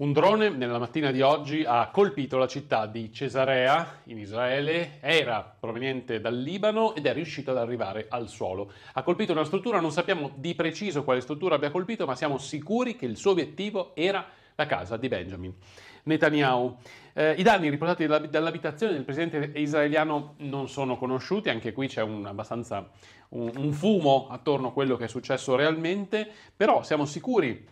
Un drone nella mattina di oggi ha colpito la città di Cesarea in Israele, era proveniente dal Libano ed è riuscito ad arrivare al suolo. Ha colpito una struttura, non sappiamo di preciso quale struttura abbia colpito, ma siamo sicuri che il suo obiettivo era la casa di Benjamin Netanyahu. Eh, I danni riportati dall'abitazione del presidente israeliano non sono conosciuti, anche qui c'è un, abbastanza un, un fumo attorno a quello che è successo realmente, però siamo sicuri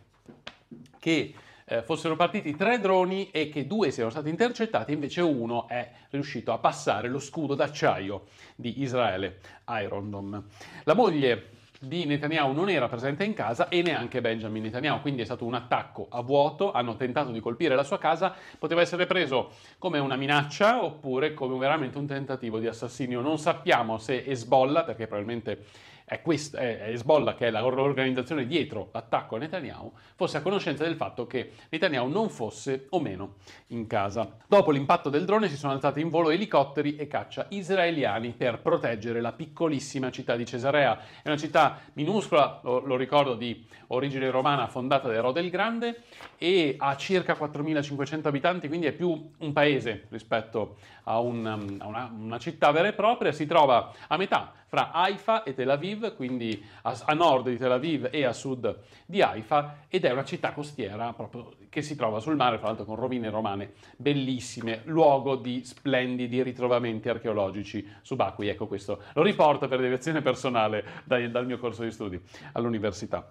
che eh, fossero partiti tre droni e che due siano stati intercettati, invece uno è riuscito a passare lo scudo d'acciaio di Israele, Iron Dome. La moglie di Netanyahu non era presente in casa e neanche Benjamin Netanyahu, quindi è stato un attacco a vuoto, hanno tentato di colpire la sua casa, poteva essere preso come una minaccia oppure come veramente un tentativo di assassinio. Non sappiamo se Hezbollah, perché probabilmente è questa, è Hezbollah, che è l'organizzazione dietro l'attacco a Netanyahu, fosse a conoscenza del fatto che Netanyahu non fosse o meno in casa. Dopo l'impatto del drone si sono alzati in volo elicotteri e caccia israeliani per proteggere la piccolissima città di Cesarea. È una città minuscola, lo, lo ricordo, di origine romana fondata da Erode il Grande e ha circa 4.500 abitanti, quindi è più un paese rispetto a, un, a una, una città vera e propria. Si trova a metà fra Haifa e Tel Aviv, quindi a, a nord di Tel Aviv e a sud di Haifa, ed è una città costiera proprio che si trova sul mare, fra l'altro con rovine romane bellissime, luogo di splendidi ritrovamenti archeologici subacquei. Ecco questo lo riporto per deviazione personale dai, dal mio corso di studi all'università.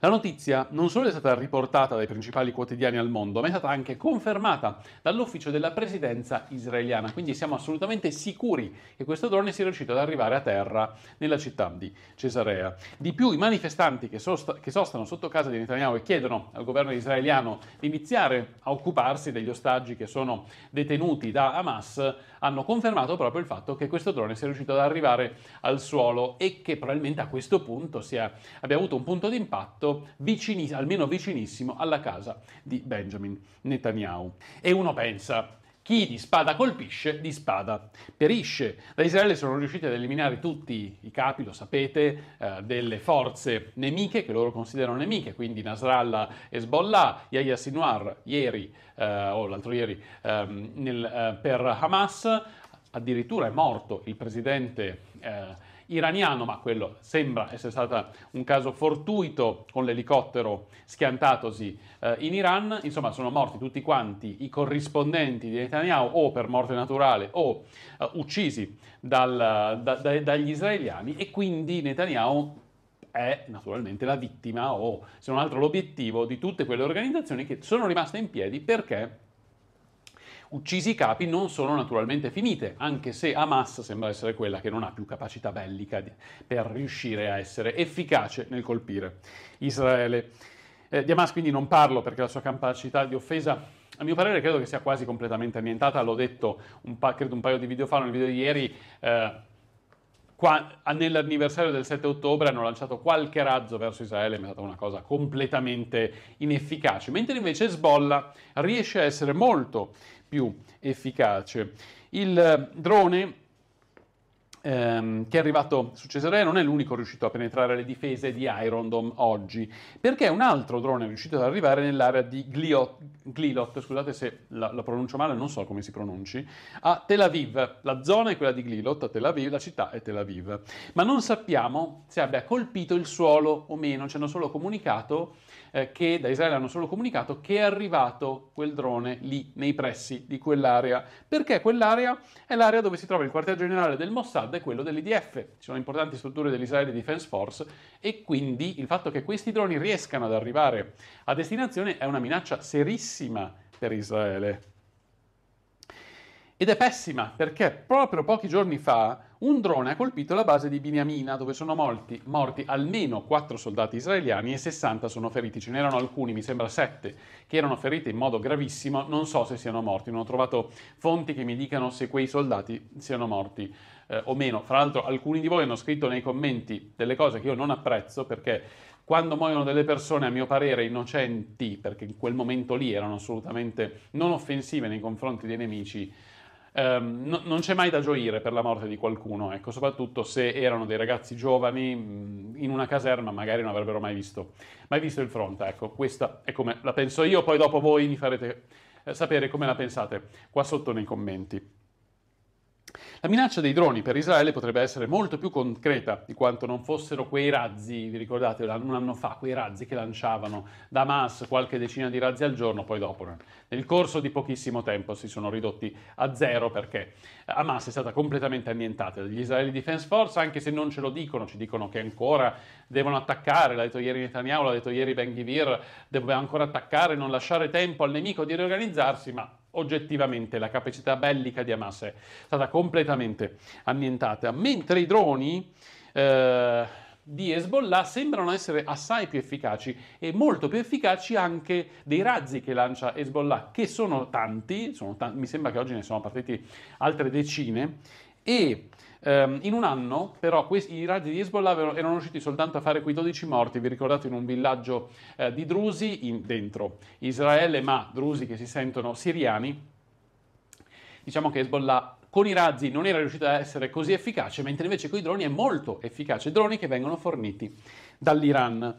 La notizia non solo è stata riportata dai principali quotidiani al mondo, ma è stata anche confermata dall'ufficio della presidenza israeliana, quindi siamo assolutamente sicuri che questo drone sia riuscito ad arrivare a terra nella città di Cesarea. Di più i manifestanti che, sost- che sostano sotto casa di Netanyahu e chiedono al governo israeliano di iniziare a occuparsi degli ostaggi che sono detenuti da Hamas hanno confermato proprio il fatto che questo drone sia riuscito ad arrivare al suolo e che probabilmente a questo punto sia, abbia avuto un punto di impatto fatto vicini, almeno vicinissimo alla casa di Benjamin Netanyahu. E uno pensa, chi di spada colpisce, di spada perisce. Da Israele sono riusciti ad eliminare tutti i capi, lo sapete, eh, delle forze nemiche che loro considerano nemiche, quindi Nasrallah, Hezbollah, Yahya Sinwar ieri eh, o l'altro ieri ehm, eh, nel, per Hamas, addirittura è morto il presidente eh, iraniano, ma quello sembra essere stato un caso fortuito con l'elicottero schiantatosi eh, in Iran. Insomma, sono morti tutti quanti i corrispondenti di Netanyahu o per morte naturale o eh, uccisi dal, da, da, dagli israeliani e quindi Netanyahu è naturalmente la vittima o se non altro l'obiettivo di tutte quelle organizzazioni che sono rimaste in piedi perché uccisi i capi non sono naturalmente finite, anche se Hamas sembra essere quella che non ha più capacità bellica per riuscire a essere efficace nel colpire Israele. Eh, di Hamas quindi non parlo perché la sua capacità di offesa a mio parere credo che sia quasi completamente annientata, l'ho detto un pa- credo un paio di video fa, nel video di ieri, eh, qua, nell'anniversario del 7 ottobre hanno lanciato qualche razzo verso Israele, ma è stata una cosa completamente inefficace, mentre invece Hezbollah riesce a essere molto più efficace. Il drone ehm, che è arrivato su Cesarea non è l'unico riuscito a penetrare le difese di Iron Dome oggi, perché un altro drone è riuscito ad arrivare nell'area di Gliot, Glilot, scusate se la, la, pronuncio male, non so come si pronunci, a Tel Aviv. La zona è quella di Glilot, a Tel Aviv, la città è Tel Aviv. Ma non sappiamo se abbia colpito il suolo o meno, ci hanno solo comunicato eh, che da Israele hanno solo comunicato che è arrivato quel drone lì nei pressi di quell'area, perché quell'area è l'area dove si trova il quartier generale del Mossad riguarda è quello dell'IDF. Ci sono importanti strutture dell'Israeli Defense Force e quindi il fatto che questi droni riescano ad arrivare a destinazione è una minaccia serissima per Israele. Ed è pessima perché proprio pochi giorni fa un drone ha colpito la base di Biniamina, dove sono morti, morti, almeno 4 soldati israeliani e 60 sono feriti. Ce n'erano alcuni, mi sembra 7, che erano feriti in modo gravissimo. Non so se siano morti, non ho trovato fonti che mi dicano se quei soldati siano morti eh, o meno. Fra l'altro, alcuni di voi hanno scritto nei commenti delle cose che io non apprezzo perché. Quando muoiono delle persone, a mio parere, innocenti, perché in quel momento lì erano assolutamente non offensive nei confronti dei nemici, ehm, no, non c'è mai da gioire per la morte di qualcuno, ecco, soprattutto se erano dei ragazzi giovani in una caserma, magari non avrebbero mai visto, mai visto il fronte. Ecco, questa è come la penso io, poi dopo voi mi farete eh, sapere come la pensate qua sotto nei commenti. La minaccia dei droni per Israele potrebbe essere molto più concreta di quanto non fossero quei razzi, vi ricordate un anno fa, quei razzi che lanciavano da Hamas qualche decina di razzi al giorno, poi dopo eh. nel corso di pochissimo tempo si sono ridotti a zero perché Hamas è stata completamente annientata dagli Israeli Defense Force, anche se non ce lo dicono, ci dicono che ancora devono attaccare, l'ha detto ieri Netanyahu, l'ha detto ieri Ben Givir, devono ancora attaccare, non lasciare tempo al nemico di riorganizzarsi, ma oggettivamente la capacità bellica di Hamas è stata completamente annientata, mentre i droni eh, di Hezbollah sembrano essere assai più efficaci e molto più efficaci anche dei razzi che lancia Hezbollah, che sono tanti, sono t- mi sembra che oggi ne sono partiti altre decine, e Ehm, in un anno, però, i razzi di Hezbollah erano riusciti soltanto a fare quei 12 morti, vi ricordate, in un villaggio eh, di drusi in, dentro Israele, ma drusi che si sentono siriani. Diciamo che Hezbollah con i razzi non era riuscito a essere così efficace, mentre invece con i droni è molto efficace, droni che vengono forniti dall'Iran,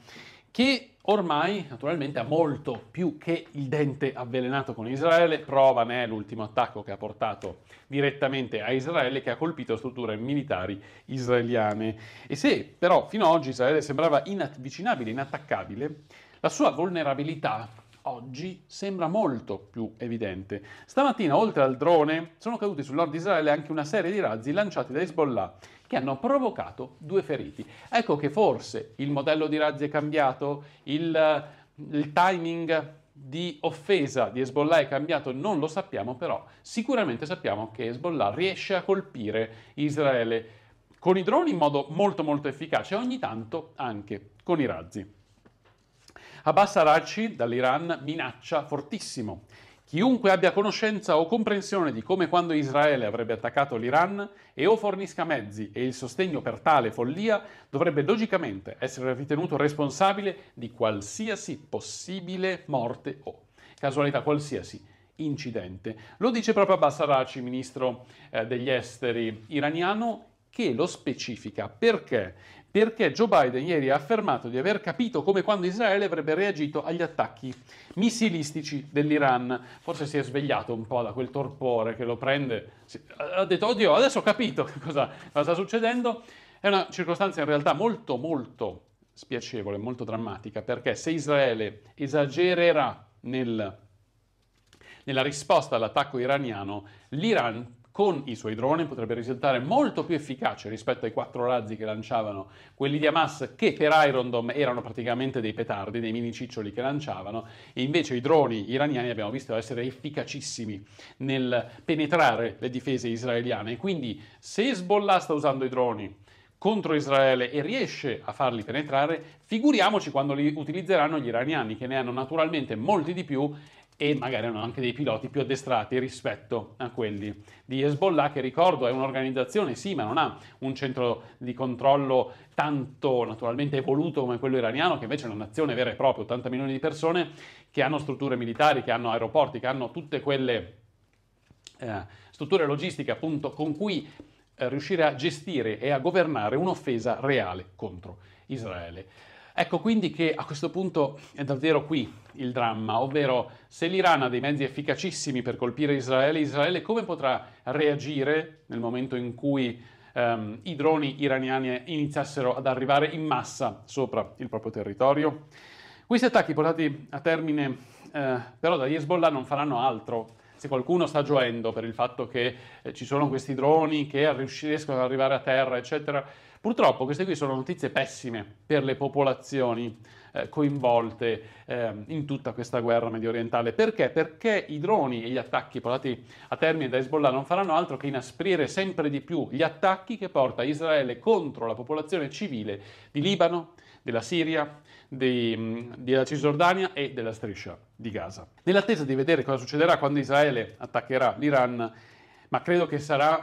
che Ormai, naturalmente, ha molto più che il dente avvelenato con Israele. Prova ne è l'ultimo attacco che ha portato direttamente a Israele, che ha colpito strutture militari israeliane. E se però fino ad oggi Israele sembrava inavvicinabile, inattaccabile, la sua vulnerabilità oggi sembra molto più evidente. Stamattina, oltre al drone, sono caduti sul nord di Israele anche una serie di razzi lanciati da Hezbollah che hanno provocato due feriti. Ecco che forse il modello di razzi è cambiato, il, eh, il timing di offesa di Hezbollah è cambiato, non lo sappiamo, però sicuramente sappiamo che Hezbollah riesce a colpire Israele con i droni in modo molto molto efficace, ogni tanto anche con i razzi. Abbas Araci dall'Iran minaccia fortissimo Chiunque abbia conoscenza o comprensione di come e quando Israele avrebbe attaccato l'Iran e o fornisca mezzi e il sostegno per tale follia dovrebbe logicamente essere ritenuto responsabile di qualsiasi possibile morte o casualità qualsiasi incidente. Lo dice proprio Abbas Araci, ministro eh, degli esteri iraniano, che lo specifica perché perché Joe Biden ieri ha affermato di aver capito come quando Israele avrebbe reagito agli attacchi missilistici dell'Iran. Forse si è svegliato un po' da quel torpore che lo prende. Ha detto, oddio, adesso ho capito cosa, cosa sta succedendo. È una circostanza in realtà molto, molto spiacevole, molto drammatica, perché se Israele esagererà nel, nella risposta all'attacco iraniano, l'Iran con i suoi droni potrebbe risultare molto più efficace rispetto ai quattro razzi che lanciavano quelli di Hamas, che per Iron Dome erano praticamente dei petardi, dei mini ciccioli che lanciavano, e invece i droni iraniani abbiamo visto essere efficacissimi nel penetrare le difese israeliane. Quindi se Hezbollah sta usando i droni contro Israele e riesce a farli penetrare, figuriamoci quando li utilizzeranno gli iraniani, che ne hanno naturalmente molti di più e magari hanno anche dei piloti più addestrati rispetto a quelli di Hezbollah, che ricordo è un'organizzazione, sì, ma non ha un centro di controllo tanto naturalmente evoluto come quello iraniano, che invece è una nazione vera e propria, 80 milioni di persone, che hanno strutture militari, che hanno aeroporti, che hanno tutte quelle eh, strutture logistiche appunto con cui eh, riuscire a gestire e a governare un'offesa reale contro Israele. Ecco quindi che a questo punto è davvero qui il dramma, ovvero se l'Iran ha dei mezzi efficacissimi per colpire Israele, Israele come potrà reagire nel momento in cui ehm, i droni iraniani iniziassero ad arrivare in massa sopra il proprio territorio? Questi attacchi portati a termine eh, però da Hezbollah non faranno altro se qualcuno sta gioendo per il fatto che eh, ci sono questi droni che riescono ad arrivare a terra, eccetera. Purtroppo queste qui sono notizie pessime per le popolazioni eh, coinvolte eh, in tutta questa guerra medio orientale. Perché? Perché i droni e gli attacchi portati a termine da Hezbollah non faranno altro che inasprire sempre di più gli attacchi che porta Israele contro la popolazione civile di Libano, della Siria, di, della Cisgiordania e della striscia di Gaza. Nell'attesa di vedere cosa succederà quando Israele attaccherà l'Iran, ma credo che sarà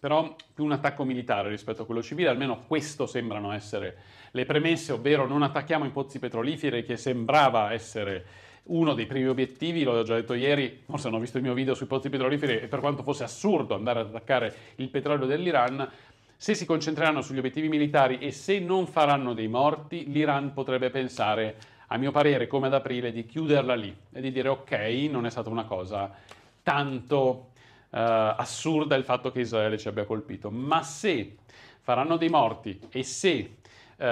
però più un attacco militare rispetto a quello civile, almeno questo sembrano essere le premesse, ovvero non attacchiamo i pozzi petroliferi che sembrava essere uno dei primi obiettivi, l'ho già detto ieri, forse hanno visto il mio video sui pozzi petroliferi e per quanto fosse assurdo andare ad attaccare il petrolio dell'Iran, se si concentreranno sugli obiettivi militari e se non faranno dei morti, l'Iran potrebbe pensare, a mio parere, come ad aprile, di chiuderla lì e di dire ok, non è stata una cosa tanto uh, assurda il fatto che Israele ci abbia colpito, ma se faranno dei morti e se uh,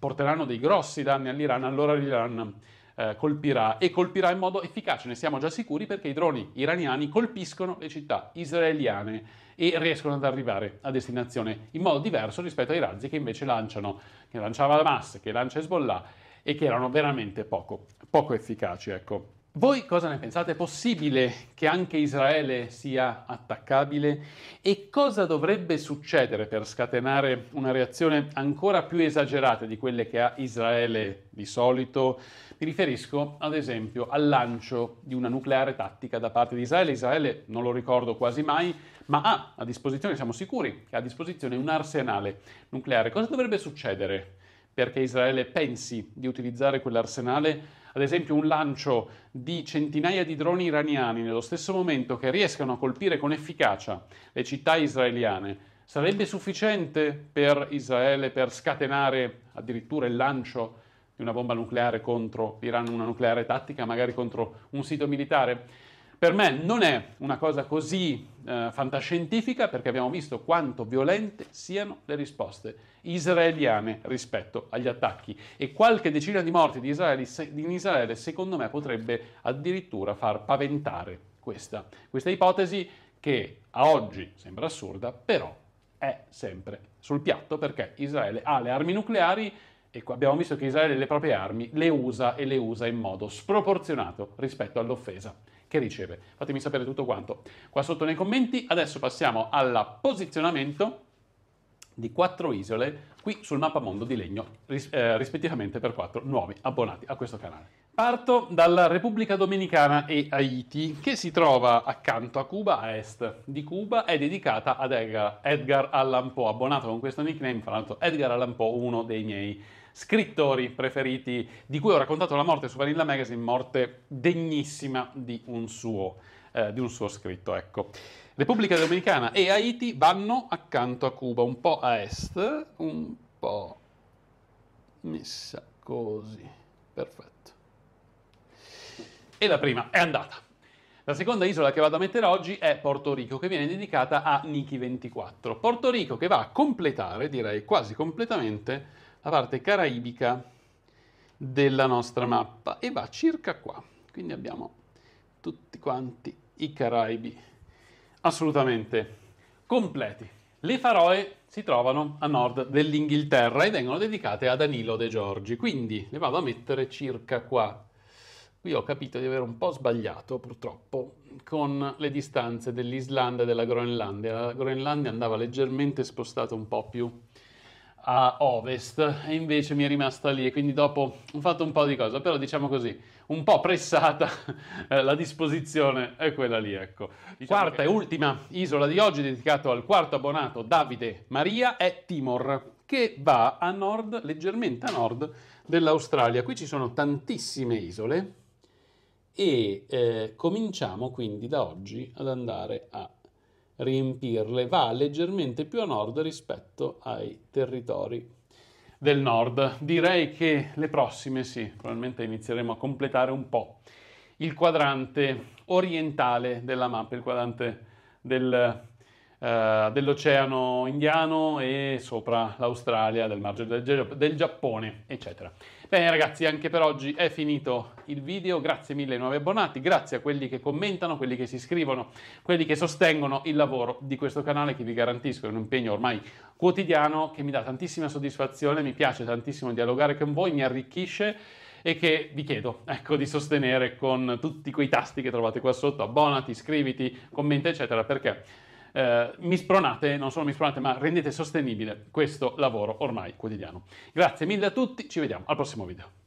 porteranno dei grossi danni all'Iran, allora l'Iran eh, colpirà e colpirà in modo efficace, ne siamo già sicuri perché i droni iraniani colpiscono le città israeliane e riescono ad arrivare a destinazione in modo diverso rispetto ai razzi che invece lanciano, che lanciava Hamas, che lancia Hezbollah e che erano veramente poco, poco efficaci. Ecco. Voi cosa ne pensate? È possibile che anche Israele sia attaccabile? E cosa dovrebbe succedere per scatenare una reazione ancora più esagerata di quelle che ha Israele di solito? Mi riferisco ad esempio al lancio di una nucleare tattica da parte di Israele. Israele non lo ricordo quasi mai, ma ha a disposizione, siamo sicuri, che ha a disposizione un arsenale nucleare. Cosa dovrebbe succedere perché Israele pensi di utilizzare quell'arsenale? ad esempio un lancio di centinaia di droni iraniani nello stesso momento che riescano a colpire con efficacia le città israeliane, sarebbe sufficiente per Israele per scatenare addirittura il lancio di una bomba nucleare contro l'Iran, una nucleare tattica, magari contro un sito militare? Per me non è una cosa così eh, fantascientifica perché abbiamo visto quanto violente siano le risposte israeliane rispetto agli attacchi e qualche decina di morti di Israele, in Israele secondo me potrebbe addirittura far paventare questa, questa ipotesi che a oggi sembra assurda però è sempre sul piatto perché Israele ha le armi nucleari Ecco, abbiamo visto che Israele le proprie armi le usa e le usa in modo sproporzionato rispetto all'offesa che riceve. Fatemi sapere tutto quanto qua sotto nei commenti. Adesso passiamo al posizionamento di quattro isole qui sul mappamondo di legno, ris- eh, rispettivamente per quattro nuovi abbonati a questo canale. Parto dalla Repubblica Dominicana e Haiti, che si trova accanto a Cuba, a est di Cuba, è dedicata ad Edgar, Edgar Allan Poe, abbonato con questo nickname, fra l'altro Edgar Allan Poe, uno dei miei scrittori preferiti, di cui ho raccontato la morte su Vanilla Magazine, morte degnissima di un suo, eh, di un suo scritto. Ecco. Repubblica Dominicana e Haiti vanno accanto a Cuba, un po' a est, un po' messa così, perfetto. E la prima è andata. La seconda isola che vado a mettere oggi è Porto Rico, che viene dedicata a Niki 24. Porto Rico che va a completare, direi quasi completamente, la parte caraibica della nostra mappa e va circa qua. Quindi abbiamo tutti quanti i Caraibi assolutamente completi. Le Faroe si trovano a nord dell'Inghilterra e vengono dedicate a Danilo De Giorgi, quindi le vado a mettere circa qua. Qui ho capito di aver un po' sbagliato, purtroppo, con le distanze dell'Islanda e della Groenlandia. La Groenlandia andava leggermente spostata un po' più a ovest e invece mi è rimasta lì e quindi dopo ho fatto un po' di cose, però diciamo così, un po' pressata eh, la disposizione è quella lì, ecco. Diciamo Quarta che... e ultima isola di oggi dedicato al quarto abbonato Davide Maria è Timor, che va a nord, leggermente a nord dell'Australia. Qui ci sono tantissime isole e eh, cominciamo quindi da oggi ad andare a riempirle, va leggermente più a nord rispetto ai territori del nord. Direi che le prossime, sì, probabilmente inizieremo a completare un po' il quadrante orientale della mappa, il quadrante del, eh, dell'Oceano Indiano e sopra l'Australia, del Mar del Giappone, eccetera. Bene ragazzi, anche per oggi è finito il video, grazie mille ai nuovi abbonati, grazie a quelli che commentano, quelli che si iscrivono, quelli che sostengono il lavoro di questo canale che vi garantisco è un impegno ormai quotidiano che mi dà tantissima soddisfazione, mi piace tantissimo dialogare con voi, mi arricchisce e che vi chiedo ecco, di sostenere con tutti quei tasti che trovate qua sotto, abbonati, iscriviti, commenta eccetera perché eh, mi spronate, non solo mi spronate, ma rendete sostenibile questo lavoro ormai quotidiano. Grazie mille a tutti, ci vediamo al prossimo video.